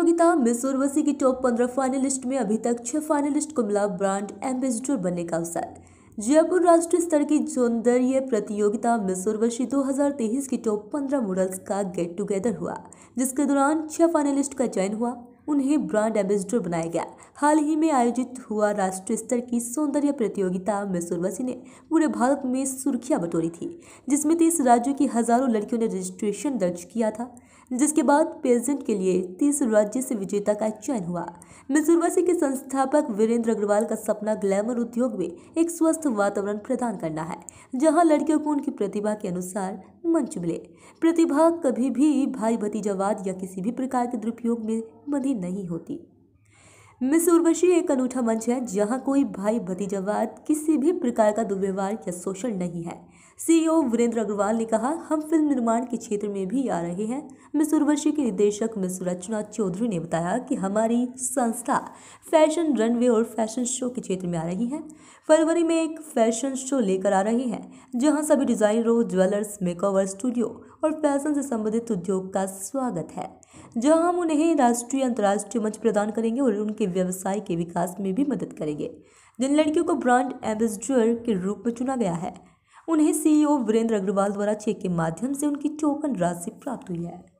प्रतियोगिता मिस उर्वशी की टॉप पंद्रह फाइनलिस्ट में अभी तक छह फाइनलिस्ट को मिला ब्रांड एम्बेसडर बनने का अवसर जयपुर राष्ट्रीय स्तर की सौंदर्य प्रतियोगिता मिस उर्वशी 2023 की टॉप पंद्रह मॉडल्स का गेट टुगेदर हुआ जिसके दौरान छह फाइनलिस्ट का चयन हुआ उन्हें ब्रांड एम्बेसडर बनाया गया हाल ही में आयोजित हुआ राष्ट्रीय स्तर की सौंदर्य प्रतियोगिता में सुरवसी ने पूरे भारत में सुर्खियां बटोरी थी जिसमें तेईस राज्यों की हजारों लड़कियों ने रजिस्ट्रेशन दर्ज किया था जिसके बाद पेजेंट के लिए तीस राज्य से विजेता का चयन हुआ मिसुरवासी के संस्थापक वीरेंद्र अग्रवाल का सपना ग्लैमर उद्योग में एक स्वस्थ वातावरण प्रदान करना है जहां लड़कियों को उनकी प्रतिभा के अनुसार मंच मिले प्रतिभा कभी भी भाई भतीजावाद या किसी भी प्रकार के दुरुपयोग में बंधी नहीं होती मिस उर्वशी एक अनूठा मंच है जहां कोई भाई भतीजावाद किसी भी प्रकार का दुर्व्यवहार या शोषण नहीं है सीईओ e वीरेंद्र अग्रवाल ने कहा हम फिल्म निर्माण के क्षेत्र में भी आ रहे हैं मिस उर्वशी के निदेशक मिस रचना चौधरी ने बताया कि हमारी संस्था फैशन रनवे और फैशन शो के क्षेत्र में आ रही है फरवरी में एक फैशन शो लेकर आ रही है जहाँ सभी डिजाइनरों ज्वेलर्स मेकओवर स्टूडियो और फैशन से संबंधित उद्योग का स्वागत है जहाँ हम उन्हें राष्ट्रीय अंतर्राष्ट्रीय मंच प्रदान करेंगे और उनके व्यवसाय के विकास में भी मदद करेंगे जिन लड़कियों को ब्रांड एम्बेसडर के रूप में चुना गया है उन्हें सीईओ e वीरेंद्र अग्रवाल द्वारा चेक के माध्यम से उनकी टोकन राशि प्राप्त हुई है